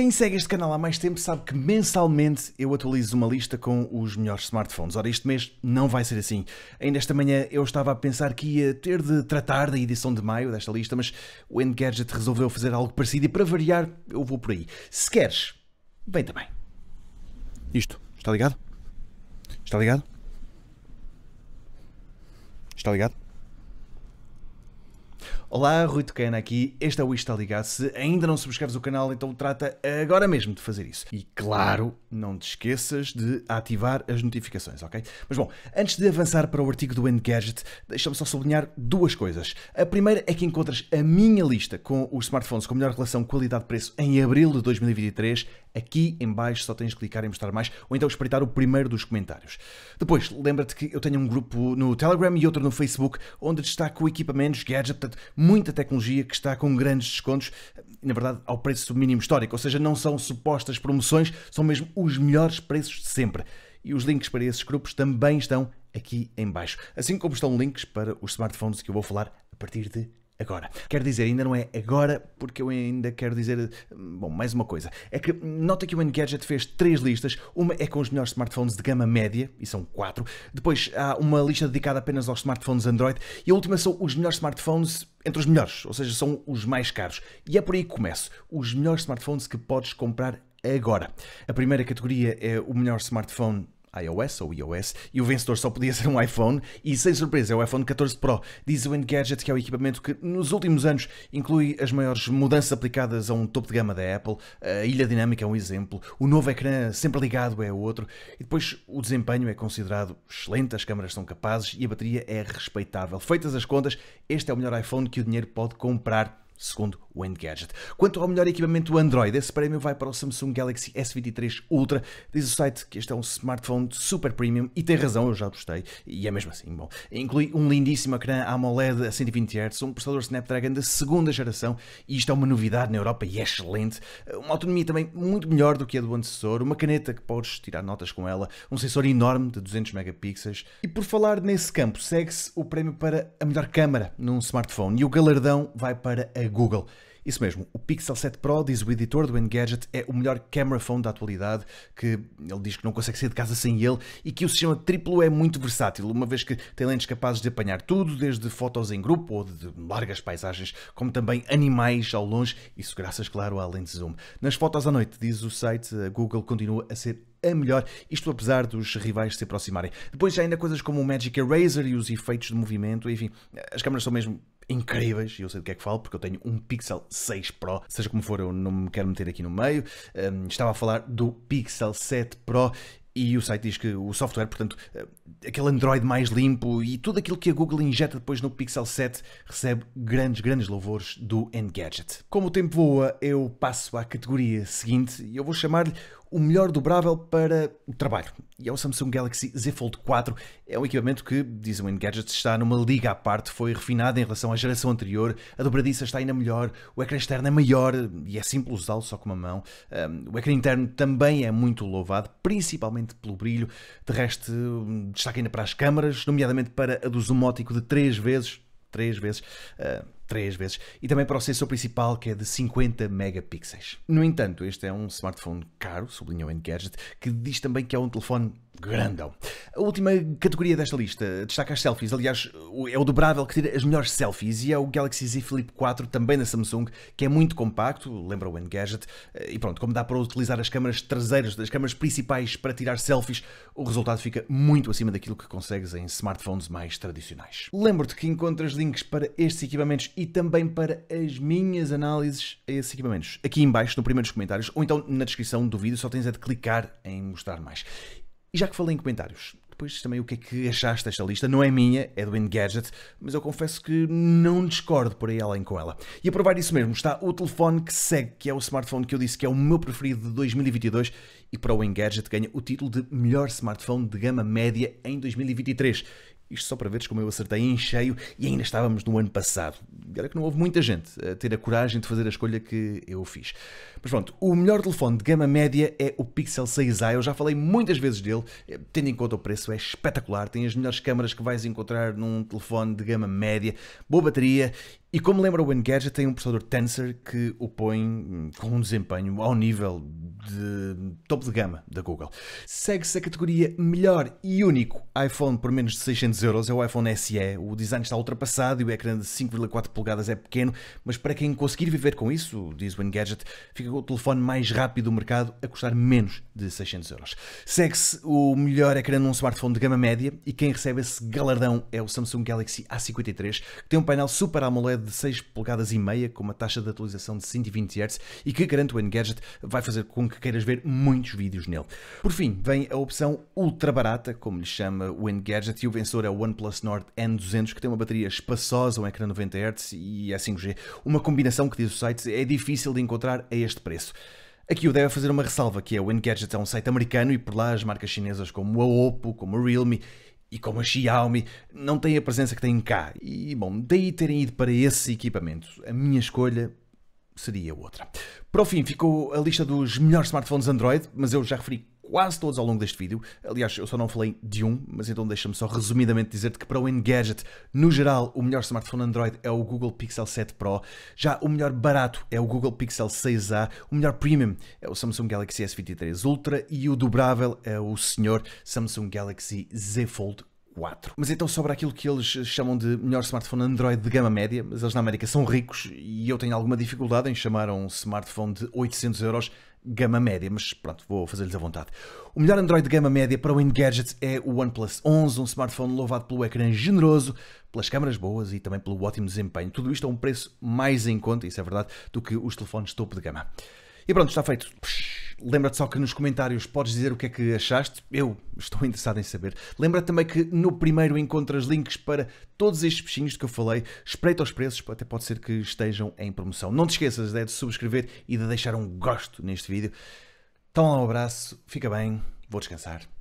Quem segue este canal há mais tempo sabe que mensalmente eu atualizo uma lista com os melhores smartphones. Ora, este mês não vai ser assim. Ainda esta manhã eu estava a pensar que ia ter de tratar da edição de maio desta lista, mas o Engadget resolveu fazer algo parecido e para variar eu vou por aí. Se queres, vem também. Isto, está ligado? Está ligado? Está ligado? Olá, Rui Tocana aqui, este é o Isto Está Ligado. Se ainda não subscreves o canal, então trata agora mesmo de fazer isso. E claro, não te esqueças de ativar as notificações, ok? Mas bom, antes de avançar para o artigo do Engadget, deixa-me só sublinhar duas coisas. A primeira é que encontras a minha lista com os smartphones com melhor relação qualidade-preço em abril de 2023 Aqui em baixo só tens de clicar em mostrar mais ou então espreitar o primeiro dos comentários. Depois, lembra-te que eu tenho um grupo no Telegram e outro no Facebook onde destaco equipamentos, gadgets, portanto, muita tecnologia que está com grandes descontos, na verdade, ao preço mínimo histórico, ou seja, não são supostas promoções, são mesmo os melhores preços de sempre. E os links para esses grupos também estão aqui em baixo, assim como estão links para os smartphones que eu vou falar a partir de agora. Quero dizer, ainda não é agora, porque eu ainda quero dizer, bom, mais uma coisa. É que nota que o Engadget fez três listas. Uma é com os melhores smartphones de gama média, e são quatro. Depois há uma lista dedicada apenas aos smartphones Android. E a última são os melhores smartphones entre os melhores, ou seja, são os mais caros. E é por aí que começo. Os melhores smartphones que podes comprar agora. A primeira categoria é o melhor smartphone iOS ou iOS, e o vencedor só podia ser um iPhone, e sem surpresa é o iPhone 14 Pro. Diz o Engadget que é o equipamento que nos últimos anos inclui as maiores mudanças aplicadas a um topo de gama da Apple, a ilha dinâmica é um exemplo, o novo ecrã sempre ligado é outro, e depois o desempenho é considerado excelente, as câmaras são capazes e a bateria é respeitável. Feitas as contas, este é o melhor iPhone que o dinheiro pode comprar, segundo o Engadget. Quanto ao melhor equipamento Android, esse prémio vai para o Samsung Galaxy S23 Ultra. Diz o site que este é um smartphone super premium e tem razão, eu já gostei, e é mesmo assim. Bom, inclui um lindíssimo ecrã AMOLED a 120 Hz, um processador Snapdragon da segunda geração, e isto é uma novidade na Europa e é excelente. Uma autonomia também muito melhor do que a do antecessor, uma caneta que podes tirar notas com ela, um sensor enorme de 200 megapixels. E por falar nesse campo, segue-se o prémio para a melhor câmara num smartphone e o galardão vai para a Google. Isso mesmo, o Pixel 7 Pro, diz o editor do Engadget, é o melhor camera phone da atualidade, que ele diz que não consegue sair de casa sem ele e que o sistema triplo é muito versátil, uma vez que tem lentes capazes de apanhar tudo, desde fotos em grupo ou de largas paisagens, como também animais ao longe, isso graças, claro, à lente zoom. Nas fotos à noite, diz o site, a Google continua a ser a melhor, isto apesar dos rivais se aproximarem. Depois já ainda coisas como o Magic Eraser e os efeitos de movimento, enfim, as câmaras são mesmo incríveis, e eu sei do que é que falo, porque eu tenho um Pixel 6 Pro, seja como for, eu não me quero meter aqui no meio. Um, estava a falar do Pixel 7 Pro e o site diz que o software, portanto, hum, aquele Android mais limpo e tudo aquilo que a Google injeta depois no Pixel 7 recebe grandes, grandes louvores do Engadget. Como o tempo voa, eu passo à categoria seguinte e eu vou chamar-lhe o melhor dobrável para o trabalho. E é o Samsung Galaxy Z Fold 4. É um equipamento que, diz o Engadget, está numa liga à parte, foi refinado em relação à geração anterior, a dobradiça está ainda melhor, o ecrã externo é maior e é simples usá-lo só com uma mão. Um, o ecrã interno também é muito louvado, principalmente pelo brilho. De resto, destaca ainda para as câmaras, nomeadamente para a do zoom óptico de 3 vezes, 3 vezes, uh, três vezes, e também para o sensor principal que é de 50 megapixels. No entanto, este é um smartphone caro, sublinhou Engadget, que diz também que é um telefone Grandão. A última categoria desta lista destaca as selfies. Aliás, é o dobrável que tira as melhores selfies e é o Galaxy Z Flip 4, também da Samsung, que é muito compacto, lembra o Engadget. Eh, e pronto, como dá para utilizar as câmaras traseiras das câmaras principais para tirar selfies, o resultado fica muito acima daquilo que consegues em smartphones mais tradicionais. Lembro-te que encontras links para estes equipamentos e também para as minhas análises a esses equipamentos aqui embaixo no primeiro dos comentários ou então na descrição do vídeo, só tens é de clicar em mostrar mais. E já que falei em comentários, depois também o que é que achaste desta lista? Não é minha, é do Engadget, mas eu confesso que não discordo por aí além com ela. E a provar isso mesmo está o telefone que segue, que é o smartphone que eu disse que é o meu preferido de 2022 e para o Engadget ganha o título de melhor smartphone de gama média em 2023. Isto só para veres como eu acertei em cheio e ainda estávamos no ano passado era que não houve muita gente a ter a coragem de fazer a escolha que eu fiz. Mas pronto, o melhor telefone de gama média é o Pixel 6a. Eu já falei muitas vezes dele, tendo em conta o preço, é espetacular. Tem as melhores câmaras que vais encontrar num telefone de gama média, boa bateria e como lembra o Engadget, tem um processador Tensor que o põe hum, com um desempenho ao nível de topo de gama da Google. Segue-se a categoria melhor e único iPhone por menos de 600 euros, é o iPhone SE. O design está ultrapassado e o ecrã de 5,4 polegadas é pequeno, mas para quem conseguir viver com isso, diz o Engadget, fica com o telefone mais rápido do mercado a custar menos de 600 euros. Segue-se o melhor é ecrã um smartphone de gama média e quem recebe esse galardão é o Samsung Galaxy A53, que tem um painel Super AMOLED de 6 polegadas e meia, com uma taxa de atualização de 120 Hz e que, garante o Engadget, vai fazer com que queiras ver muitos vídeos nele. Por fim, vem a opção ultra barata, como lhe chama o Engadget, e o vencedor é o OnePlus Nord N200, que tem uma bateria espaçosa, um ecrã 90 Hz e a 5G, uma combinação que diz o site é difícil de encontrar a este preço. Aqui eu devo fazer uma ressalva que é o Engadget é um site americano e por lá as marcas chinesas como a Oppo, como a Realme e como a Xiaomi não têm a presença que têm cá. E bom, daí terem ido para esse equipamento A minha escolha seria outra. Para o fim ficou a lista dos melhores smartphones Android, mas eu já referi quase todos ao longo deste vídeo. Aliás, eu só não falei de um, mas então deixa-me só resumidamente dizer-te que para o Engadget, no geral, o melhor smartphone Android é o Google Pixel 7 Pro, já o melhor barato é o Google Pixel 6A, o melhor premium é o Samsung Galaxy S23 Ultra e o dobrável é o senhor Samsung Galaxy Z Fold 4. Mas então sobre aquilo que eles chamam de melhor smartphone Android de gama média, mas eles na América são ricos e eu tenho alguma dificuldade em chamar um smartphone de 800 euros gama média, mas pronto, vou fazer-lhes a vontade. O melhor Android de gama média para o Engadget é o OnePlus 11, um smartphone louvado pelo ecrã generoso, pelas câmaras boas e também pelo ótimo desempenho. Tudo isto a um preço mais em conta, isso é verdade, do que os telefones topo de gama. E pronto, está feito. Lembra-te só que nos comentários podes dizer o que é que achaste. Eu estou interessado em saber. Lembra-te também que no primeiro encontras links para todos estes peixinhos que eu falei. Espreita os preços, até pode ser que estejam em promoção. Não te esqueças é de subscrever e de deixar um gosto neste vídeo. Então, um abraço, fica bem, vou descansar.